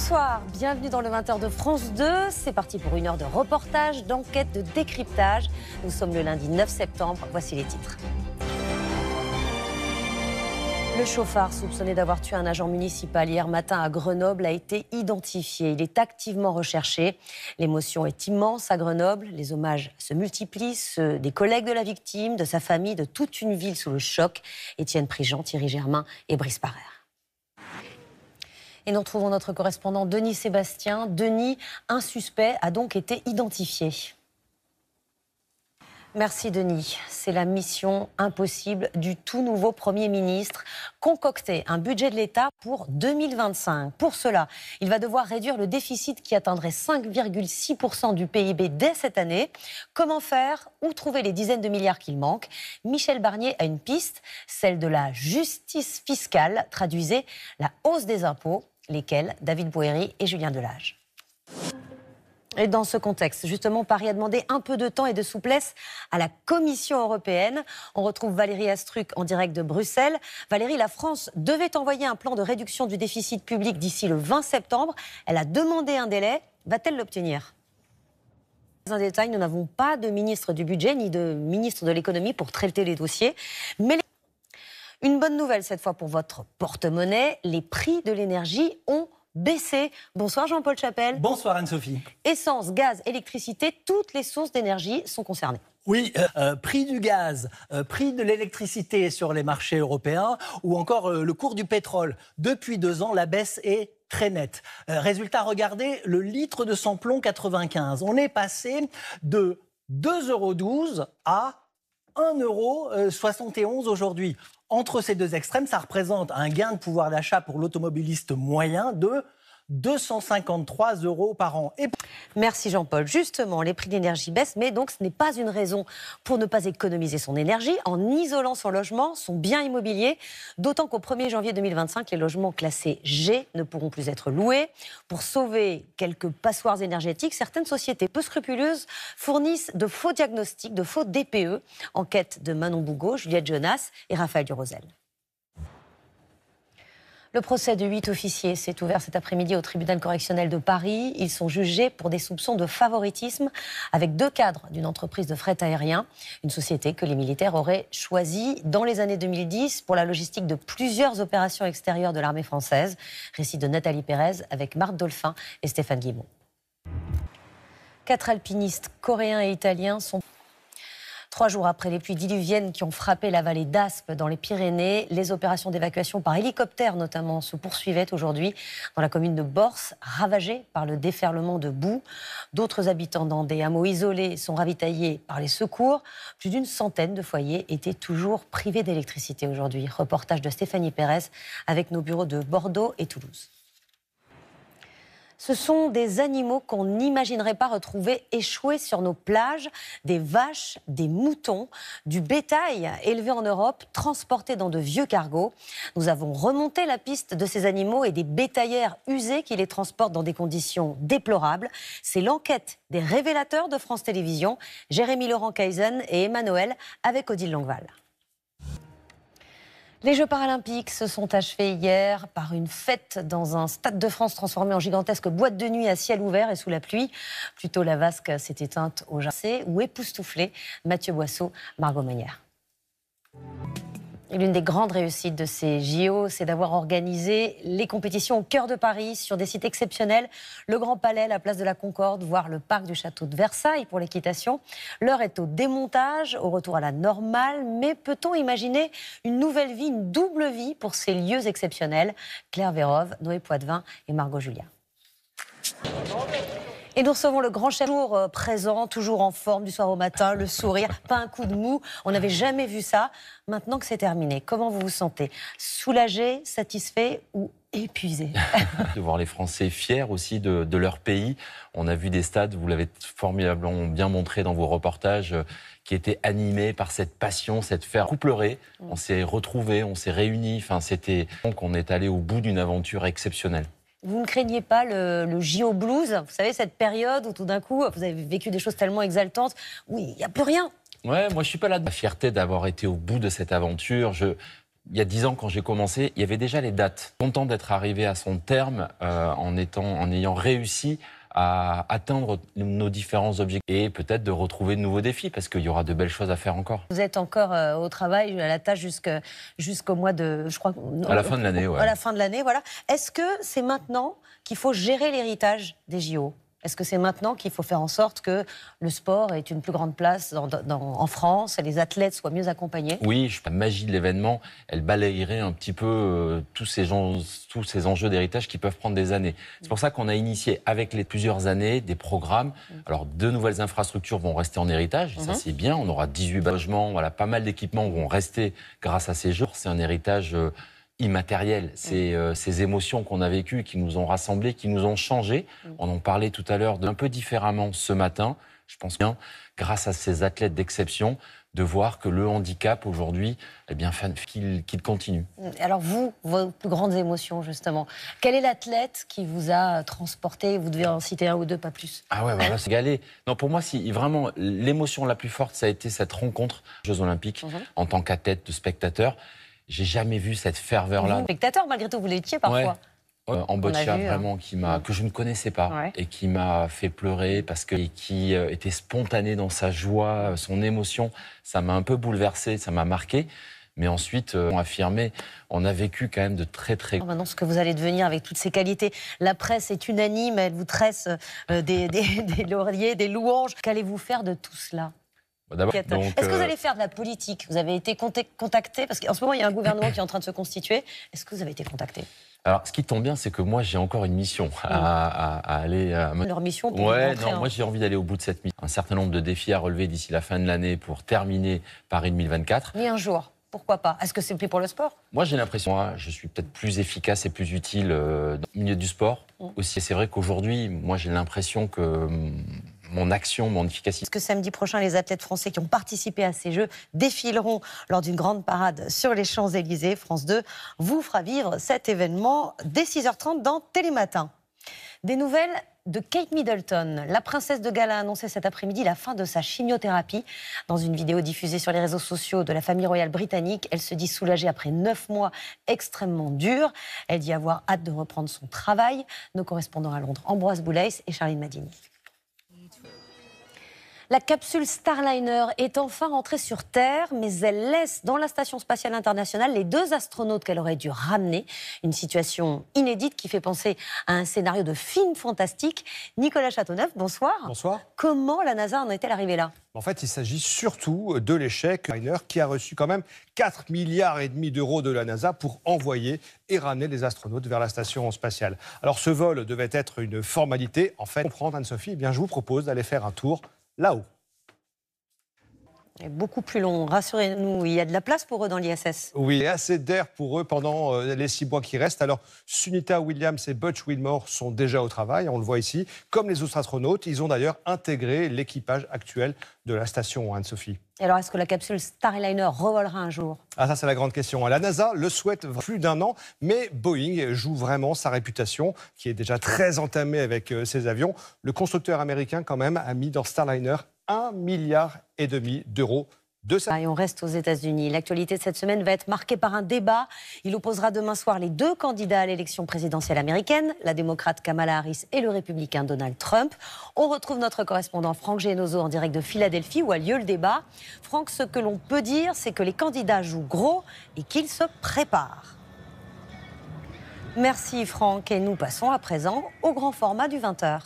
Bonsoir, bienvenue dans le 20h de France 2. C'est parti pour une heure de reportage, d'enquête, de décryptage. Nous sommes le lundi 9 septembre. Voici les titres. Le chauffard soupçonné d'avoir tué un agent municipal hier matin à Grenoble a été identifié. Il est activement recherché. L'émotion est immense à Grenoble. Les hommages se multiplient, ceux des collègues de la victime, de sa famille, de toute une ville sous le choc. Étienne Prigent, Thierry Germain et Brice et nous retrouvons notre correspondant Denis Sébastien. Denis, un suspect a donc été identifié. Merci Denis. C'est la mission impossible du tout nouveau Premier ministre, concocter un budget de l'État pour 2025. Pour cela, il va devoir réduire le déficit qui atteindrait 5,6% du PIB dès cette année. Comment faire Où trouver les dizaines de milliards qu'il manque Michel Barnier a une piste, celle de la justice fiscale, traduisez la hausse des impôts lesquels David Bouhéry et Julien Delage. Et dans ce contexte, justement, Paris a demandé un peu de temps et de souplesse à la Commission européenne. On retrouve Valérie Astruc en direct de Bruxelles. Valérie, la France devait envoyer un plan de réduction du déficit public d'ici le 20 septembre. Elle a demandé un délai. Va-t-elle l'obtenir un détail, nous n'avons pas de ministre du budget ni de ministre de l'économie pour traiter les dossiers. Mais une bonne nouvelle cette fois pour votre porte-monnaie, les prix de l'énergie ont baissé. Bonsoir Jean-Paul Chapelle. Bonsoir Anne-Sophie. Essence, gaz, électricité, toutes les sources d'énergie sont concernées. Oui, euh, euh, prix du gaz, euh, prix de l'électricité sur les marchés européens ou encore le cours du pétrole. Depuis deux ans, la baisse est très nette. résultat, regardez, le litre de samplon 95, on est passé de 2,12 euros à 1,71€ aujourd'hui. Entre ces deux extrêmes, ça représente un gain de pouvoir d'achat pour l'automobiliste moyen de 253 euros par an. Merci Jean-Paul. Justement, les prix d'énergie baissent, mais donc ce n'est pas une raison pour ne pas économiser son énergie en isolant son logement, son bien immobilier, d'autant qu'au 1er janvier 2025, les logements classés G ne pourront plus être loués. Pour sauver quelques passoires énergétiques, certaines sociétés peu scrupuleuses fournissent de faux diagnostics, de faux DPE. Enquête de Manon Bougot, Juliette Jonas et Raphaël Durosel. Le procès de huit officiers s'est ouvert cet après-midi au tribunal correctionnel de Paris. Ils sont jugés pour des soupçons de favoritisme avec deux cadres d'une entreprise de fret aérien, une société que les militaires auraient choisie dans les années 2010 pour la logistique de plusieurs opérations extérieures de l'armée française. Récit de Nathalie Pérez avec Marc Dolphin et Stéphane Guimont. Quatre alpinistes coréens et italiens sont Trois jours après les pluies diluviennes qui ont frappé la vallée d'Aspe dans les Pyrénées, les opérations d'évacuation par hélicoptère notamment se poursuivaient aujourd'hui dans la commune de Borse, ravagée par le déferlement de boue. D'autres habitants dans des hameaux isolés sont ravitaillés par les secours. Plus d'une centaine de foyers étaient toujours privés d'électricité aujourd'hui. Reportage de Stéphanie Pérez avec nos bureaux de Bordeaux et Toulouse ce sont des animaux qu'on n'imaginerait pas retrouver échoués sur nos plages, des vaches, des moutons, du bétail élevé en Europe, transporté dans de vieux cargos. Nous avons remonté la piste de ces animaux et des bétaillères usées qui les transportent dans des conditions déplorables. C'est l'enquête des révélateurs de France Télévisions, Jérémy Laurent Kaizen et Emmanuel avec Odile Langval. Les Jeux paralympiques se sont achevés hier par une fête dans un stade de France transformé en gigantesque boîte de nuit à ciel ouvert et sous la pluie. Plutôt la vasque s'est éteinte au jardin ou époustouflé. Mathieu Boisseau, Margot Manière. L'une des grandes réussites de ces JO, c'est d'avoir organisé les compétitions au cœur de Paris, sur des sites exceptionnels, le Grand Palais, la place de la Concorde, voire le parc du château de Versailles pour l'équitation. L'heure est au démontage, au retour à la normale, mais peut-on imaginer une nouvelle vie, une double vie pour ces lieux exceptionnels Claire Vérove, Noé Poitvin et Margot Julia. Et nous recevons le grand chef, toujours euh, présent, toujours en forme du soir au matin, le sourire, pas un coup de mou. On n'avait jamais vu ça. Maintenant que c'est terminé, comment vous vous sentez Soulagé, satisfait ou épuisé. de voir les Français fiers aussi de, leur pays. On a vu des stades, vous l'avez formidablement bien montré dans vos reportages, euh, qui étaient animés par cette passion, cette ferveur. on s'est retrouvés, on s'est réunis. Enfin, c'était donc on est allé au bout d'une aventure exceptionnelle. Vous ne craignez pas le, le JO blues Vous savez, cette période où tout d'un coup, vous avez vécu des choses tellement exaltantes, où il n'y a plus rien. Ouais, moi je suis pas là de la fierté d'avoir été au bout de cette aventure. il y a dix ans, quand j'ai commencé, il y avait déjà les dates. Content d'être arrivé à son terme euh, en, étant, en ayant réussi à atteindre nos différents objectifs et peut-être de retrouver de nouveaux défis parce qu'il y aura de belles choses à faire encore. Vous êtes encore euh, au travail, à la tâche jusqu'au mois de, je crois, à la fin de l'année, ouais. À la fin de l'année, voilà. Est-ce que c'est maintenant qu'il faut gérer l'héritage des JO est-ce que c'est maintenant qu'il faut faire en sorte que le sport ait une plus grande place en France et les athlètes soient mieux accompagnés Oui, la magie de l'événement, elle balayerait un petit peu euh, tous, ces tous ces enjeux d'héritage qui peuvent prendre des années. C'est pour ça qu'on a initié avec les plusieurs années des programmes. Mm. Alors, deux nouvelles infrastructures vont rester en héritage, ça mm-hmm. c'est bien. On aura 18 logements, voilà, pas mal d'équipements vont rester grâce à ces jours C'est un héritage. Euh, immatériel, mm. ces, euh, ces émotions qu'on a vécues, qui nous ont rassemblés, qui nous ont changés. Mm. On en parlait tout à l'heure un peu différemment ce matin. Je pense bien, grâce à ces athlètes d'exception, de voir que le handicap aujourd'hui, eh bien, qu'il continue. Mm. Alors vous, vos plus grandes émotions justement. Quel est l'athlète qui vous a transporté Vous devez en citer un ou deux, pas plus. Ah ouais, voilà, c'est galé. Non, pour moi, si vraiment l'émotion la plus forte, ça a été cette rencontre aux Jeux Olympiques mhm. en tant qu'athlète de spectateur. J'ai jamais vu cette ferveur-là. Spectateur, malgré tout, vous l'étiez parfois. Euh, en boccia, hein. vraiment, qui m'a, mm. que je ne connaissais pas et qui m'a fait pleurer parce que qui euh, était spontané dans sa joie, euh, son émotion. Ça m'a un peu bouleversé, ça m'a marqué. Mais ensuite, on a affirmé, on a vécu quand même de très très. Maintenant, ah bah ce que vous allez devenir avec toutes ces qualités, la presse est unanime, elle vous tresse des lauriers, des louanges. Qu'allez-vous faire de tout cela bah, Est-ce que vous euh, allez faire de la politique Vous avez été contacté Parce qu'en ce moment, il y a un gouvernement qui est en train de se constituer. Est-ce que vous avez été contacté alors, ce qui tombe bien, c'est que moi, j'ai encore une mission mmh. à, aller. À... Euh, Leur mission pour Ouais, non, moi, j'ai envie d'aller au bout de cette mission. Un certain nombre de défis à relever d'ici la fin de l'année pour terminer Paris 2024. Mais un jour pourquoi pas Est-ce que c'est plus pour le sport Moi, j'ai l'impression, moi, je suis peut-être plus efficace et plus utile euh, dans le milieu du sport mmh. aussi. C'est vrai qu'aujourd'hui, moi, j'ai l'impression que hum, mon action, mon efficacité. Ce que samedi prochain, les athlètes français qui ont participé à ces Jeux défileront lors d'une grande parade sur les Champs-Élysées. France 2 vous fera vivre cet événement dès 6h30 dans Télématin. Des nouvelles de Kate Middleton. La princesse de Galles a annoncé cet après-midi la fin de sa chimiothérapie. Dans une vidéo diffusée sur les réseaux sociaux de la famille royale britannique, elle se dit soulagée après neuf mois extrêmement durs. Elle dit avoir hâte de reprendre son travail. Nos correspondants à Londres, Ambroise Boulais et Charline Madini. La capsule Starliner est enfin rentrée sur Terre, mais elle laisse dans la Station spatiale internationale les deux astronautes qu'elle aurait dû ramener. Une situation inédite qui fait penser à un scénario de film fantastique. Nicolas Châteauneuf, bonsoir. Bonsoir. Comment la NASA en est-elle arrivée là en fait, il s'agit surtout de l'échec Starliner qui a reçu quand même 4 milliards et demi d'euros de la NASA pour envoyer et ramener les astronautes vers la station spatiale. Alors ce vol devait être une formalité. En fait, comprendre Anne-Sophie, eh bien je vous propose d'aller faire un tour là-haut. beaucoup plus long. Rassurez-nous, il y a de la place pour eux dans l'ISS. Oui, a assez d'air pour eux pendant euh, les six mois qui restent. Alors, Sunita Williams et Butch Wilmore sont déjà au travail, on le voit ici. Comme les autres astronautes, ils ont d'ailleurs intégré l'équipage actuel de la station, Anne-Sophie alors, est-ce que la capsule Starliner revolera un jour Ah, ça, c'est la grande question. La NASA le souhaite plus d'un an, mais Boeing joue vraiment sa réputation, qui est déjà très entamée avec euh, ses avions. Le constructeur américain, quand même, a mis dans Starliner un milliard et demi d'euros et on reste aux États-Unis. L'actualité de cette semaine va être marquée par un débat. Il opposera demain soir les deux candidats à l'élection présidentielle américaine, la démocrate Kamala Harris et le républicain Donald Trump. On retrouve notre correspondant Franck Genozo en direct de Philadelphie où a lieu le débat. Franck, ce que l'on peut dire, c'est que les candidats jouent gros et qu'ils se préparent. Merci Franck et nous passons à présent au grand format du 20h.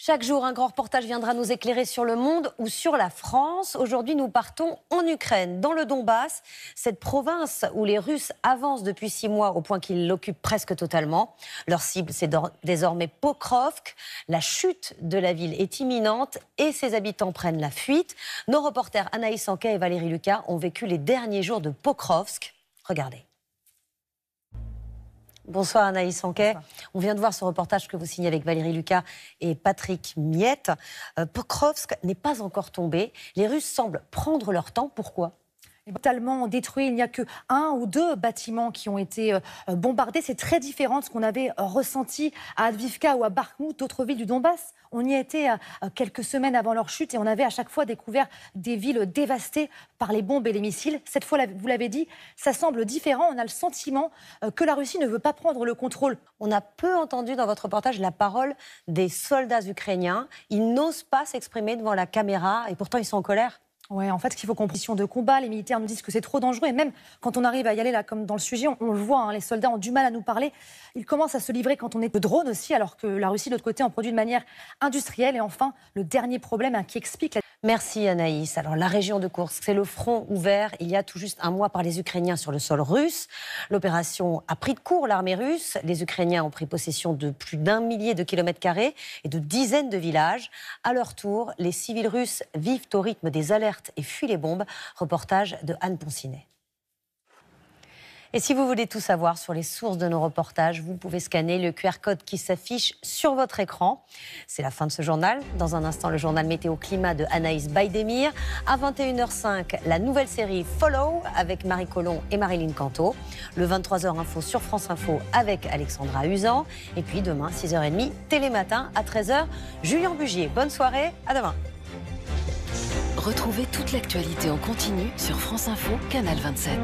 Chaque jour, un grand reportage viendra nous éclairer sur le monde ou sur la France. Aujourd'hui, nous partons en Ukraine, dans le Donbass, cette province où les Russes avancent depuis six mois au point qu'ils l'occupent presque totalement. Leur cible, c'est désormais Pokrovsk. La chute de la ville est imminente et ses habitants prennent la fuite. Nos reporters Anaïs Anquet et Valérie Lucas ont vécu les derniers jours de Pokrovsk. Regardez. Bonsoir Anaïs Anquet. On vient de voir ce reportage que vous signez avec Valérie Lucas et Patrick Miette. Euh, Pokrovsk n'est pas encore tombé. Les Russes semblent prendre leur temps. Pourquoi totalement détruit. Il n'y a que un ou deux bâtiments qui ont été euh, bombardés. C'est très différent de ce qu'on avait euh, ressenti à Advivka ou à Bakhmut, d'autres villes du Donbass. On y était euh, quelques semaines avant leur chute et on avait à chaque fois découvert des villes dévastées par les bombes et les missiles. Cette fois, vous l'avez dit, ça semble différent. On a le sentiment que la Russie ne veut pas prendre le contrôle. On a peu entendu dans votre reportage la parole des soldats ukrainiens. Ils n'osent pas s'exprimer devant la caméra et pourtant ils sont en colère. Oui, en fait, ce qu'il faut qu'on de combat. Les militaires nous disent que c'est trop dangereux. Et même quand on arrive à y aller, là, comme dans le sujet, on, le voit, hein, les soldats ont du mal à nous parler. Ils commencent à se livrer quand on est de drone aussi, alors que la Russie, de l'autre côté, en produit de manière industrielle. Et enfin, le dernier problème hein, qui explique la Merci Anaïs. Alors la région de Kursk, c'est le front ouvert il y a tout juste un mois par les Ukrainiens sur le sol russe. L'opération a pris de court l'armée russe. Les Ukrainiens ont pris possession de plus d'un millier de kilomètres carrés et de dizaines de villages. À leur tour, les civils russes vivent au rythme des alertes et fuient les bombes. Reportage de Anne Poncinet. Et si vous voulez tout savoir sur les sources de nos reportages, vous pouvez scanner le QR code qui s'affiche sur votre écran. C'est la fin de ce journal. Dans un instant, le journal météo-climat de Anaïs Baydemir. À 21h05, la nouvelle série Follow avec Marie Collomb et Marilyn Canto. Le 23h Info sur France Info avec Alexandra Usan. Et puis demain, 6h30, Télématin à 13h, Julien Bugier. Bonne soirée, à demain. Retrouvez toute l'actualité en continu sur France Info, Canal 27.